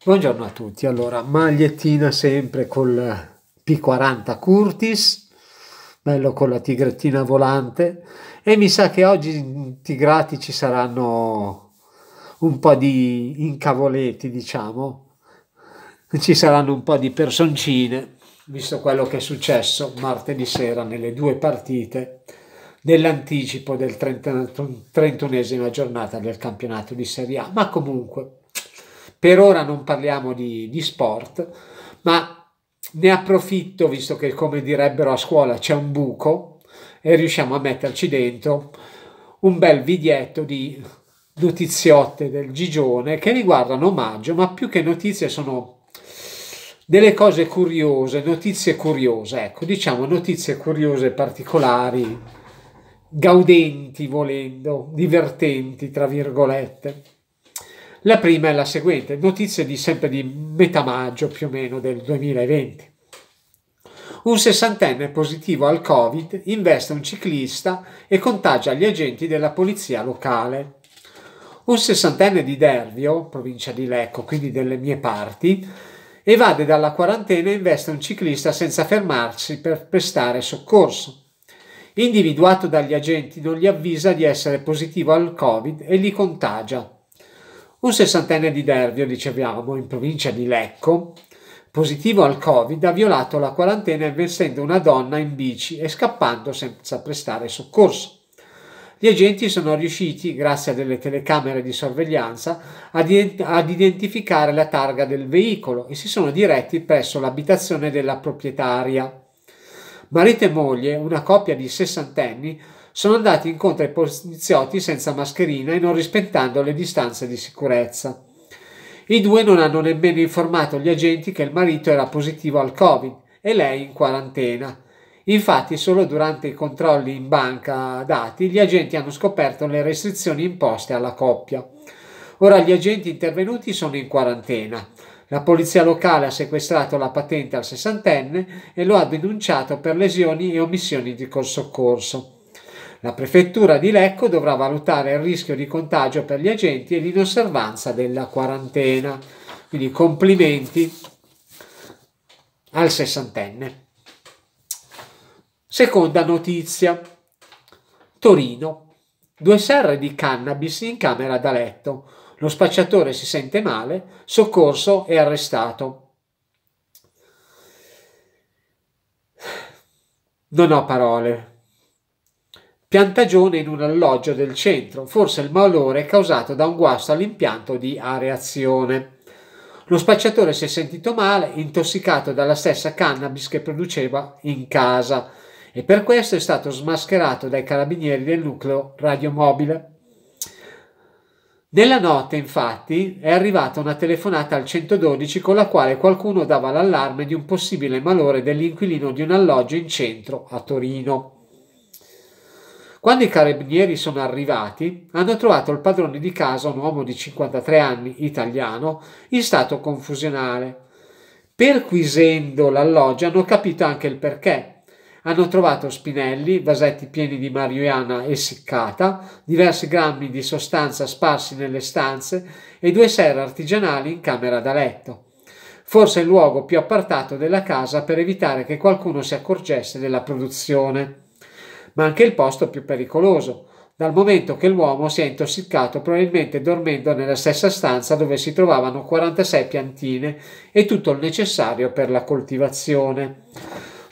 Buongiorno a tutti, allora magliettina sempre col P40 Curtis, bello con la tigrettina volante e mi sa che oggi tigrati ci saranno un po' di incavoletti diciamo, ci saranno un po' di personcine visto quello che è successo martedì sera nelle due partite dell'anticipo del 31esima giornata del campionato di Serie A, ma comunque per ora non parliamo di, di sport, ma ne approfitto, visto che come direbbero a scuola c'è un buco, e riusciamo a metterci dentro un bel biglietto di notiziotte del Gigione che riguardano omaggio, ma più che notizie sono delle cose curiose, notizie curiose, ecco, diciamo notizie curiose particolari, gaudenti volendo, divertenti, tra virgolette. La prima è la seguente, notizie di sempre di metà maggio più o meno del 2020. Un sessantenne positivo al Covid investe un ciclista e contagia gli agenti della polizia locale. Un sessantenne di Dervio, provincia di Lecco, quindi delle mie parti, evade dalla quarantena e investe un ciclista senza fermarsi per prestare soccorso. Individuato dagli agenti non gli avvisa di essere positivo al Covid e li contagia. Un sessantenne di Dervio, dicevamo, in provincia di Lecco, positivo al Covid, ha violato la quarantena investendo una donna in bici e scappando senza prestare soccorso. Gli agenti sono riusciti, grazie a delle telecamere di sorveglianza, ad, identificare la targa del veicolo e si sono diretti presso l'abitazione della proprietaria. Marito e moglie, una coppia di sessantenni, sono andati incontro ai poliziotti senza mascherina e non rispettando le distanze di sicurezza. I due non hanno nemmeno informato gli agenti che il marito era positivo al Covid e lei in quarantena. Infatti, solo durante i controlli in banca dati, gli agenti hanno scoperto le restrizioni imposte alla coppia. Ora gli agenti intervenuti sono in quarantena. La polizia locale ha sequestrato la patente al sessantenne e lo ha denunciato per lesioni e omissioni di soccorso. La prefettura di Lecco dovrà valutare il rischio di contagio per gli agenti e l'inosservanza della quarantena. Quindi complimenti al sessantenne. Seconda notizia. Torino. Due serre di cannabis in camera da letto. Lo spacciatore si sente male, soccorso e arrestato. Non ho parole piantagione in un alloggio del centro, forse il malore è causato da un guasto all'impianto di areazione. Lo spacciatore si è sentito male, intossicato dalla stessa cannabis che produceva in casa e per questo è stato smascherato dai carabinieri del nucleo radiomobile. Nella notte, infatti, è arrivata una telefonata al 112 con la quale qualcuno dava l'allarme di un possibile malore dell'inquilino di un alloggio in centro a Torino. Quando i carabinieri sono arrivati, hanno trovato il padrone di casa, un uomo di 53 anni, italiano, in stato confusionale. Perquisendo l'alloggio hanno capito anche il perché. Hanno trovato spinelli, vasetti pieni di marijuana essiccata, diversi grammi di sostanza sparsi nelle stanze e due serre artigianali in camera da letto. Forse il luogo più appartato della casa per evitare che qualcuno si accorgesse della produzione ma anche il posto più pericoloso, dal momento che l'uomo si è intossicato probabilmente dormendo nella stessa stanza dove si trovavano 46 piantine e tutto il necessario per la coltivazione.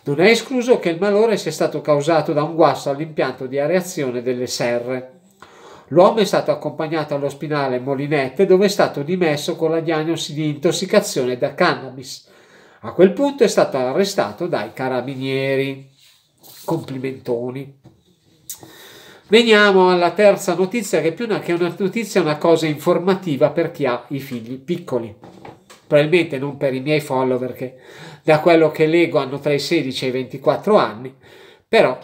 Non è escluso che il malore sia stato causato da un guasto all'impianto di areazione delle serre. L'uomo è stato accompagnato all'ospedale Molinette dove è stato dimesso con la diagnosi di intossicazione da cannabis. A quel punto è stato arrestato dai carabinieri complimentoni. Veniamo alla terza notizia, che più che una notizia è una cosa informativa per chi ha i figli piccoli. Probabilmente non per i miei follower che da quello che leggo hanno tra i 16 e i 24 anni, però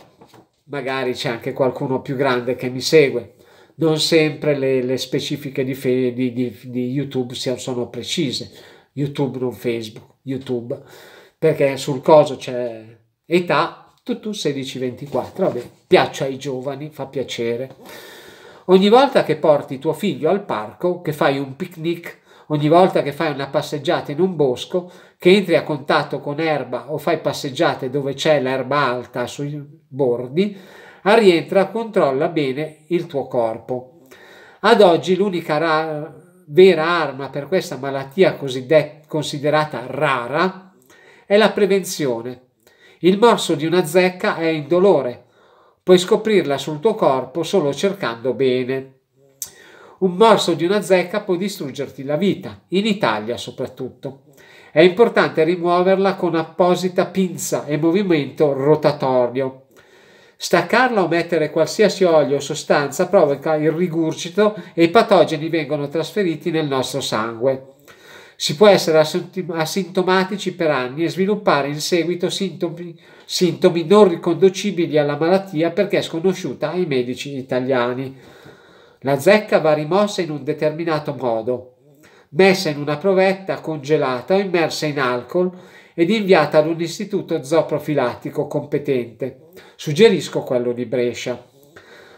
magari c'è anche qualcuno più grande che mi segue. Non sempre le, le specifiche di, di, di, di YouTube sono precise. YouTube non Facebook, YouTube, perché sul coso c'è età tu, tu 1624, vabbè, piaccia ai giovani, fa piacere. Ogni volta che porti tuo figlio al parco, che fai un picnic, ogni volta che fai una passeggiata in un bosco, che entri a contatto con erba o fai passeggiate dove c'è l'erba alta sui bordi, a rientra controlla bene il tuo corpo. Ad oggi l'unica ra- vera arma per questa malattia cosiddetta considerata rara è la prevenzione. Il morso di una zecca è indolore, puoi scoprirla sul tuo corpo solo cercando bene. Un morso di una zecca può distruggerti la vita, in Italia soprattutto. È importante rimuoverla con apposita pinza e movimento rotatorio. Staccarla o mettere qualsiasi olio o sostanza provoca il rigurgito e i patogeni vengono trasferiti nel nostro sangue. Si può essere asintomatici per anni e sviluppare in seguito sintomi, sintomi non riconducibili alla malattia perché sconosciuta ai medici italiani. La zecca va rimossa in un determinato modo, messa in una provetta congelata o immersa in alcol ed inviata ad un istituto zooprofilattico competente. Suggerisco quello di Brescia.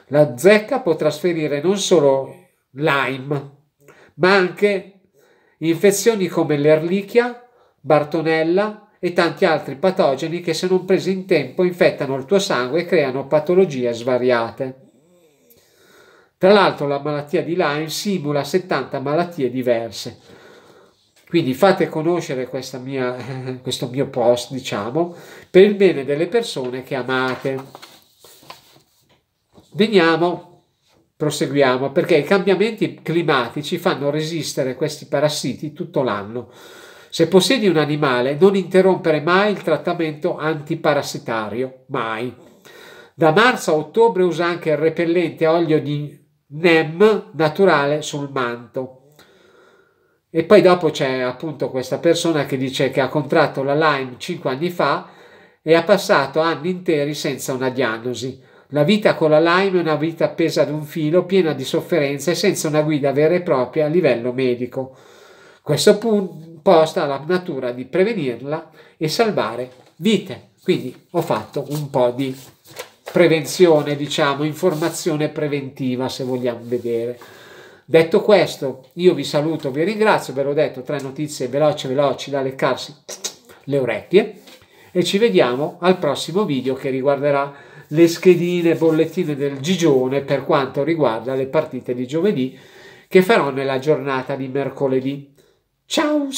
La zecca può trasferire non solo Lyme, ma anche infezioni come l'erlichia, bartonella e tanti altri patogeni che se non presi in tempo infettano il tuo sangue e creano patologie svariate. Tra l'altro la malattia di Lyme simula 70 malattie diverse. Quindi fate conoscere mia, questo mio post, diciamo, per il bene delle persone che amate. Veniamo proseguiamo perché i cambiamenti climatici fanno resistere questi parassiti tutto l'anno. Se possiedi un animale, non interrompere mai il trattamento antiparassitario, mai. Da marzo a ottobre usa anche il repellente olio di NEM naturale sul manto. E poi dopo c'è appunto questa persona che dice che ha contratto la Lyme 5 anni fa e ha passato anni interi senza una diagnosi. La vita con la Lyme è una vita appesa ad un filo, piena di sofferenze e senza una guida vera e propria a livello medico. Questo punto posta la natura di prevenirla e salvare vite. Quindi ho fatto un po' di prevenzione, diciamo, informazione preventiva se vogliamo vedere. Detto questo, io vi saluto, vi ringrazio, ve l'ho detto, tre notizie veloci veloci da leccarsi le orecchie e ci vediamo al prossimo video che riguarderà le schedine bollettine del Gigione per quanto riguarda le partite di giovedì che farò nella giornata di mercoledì. Ciao!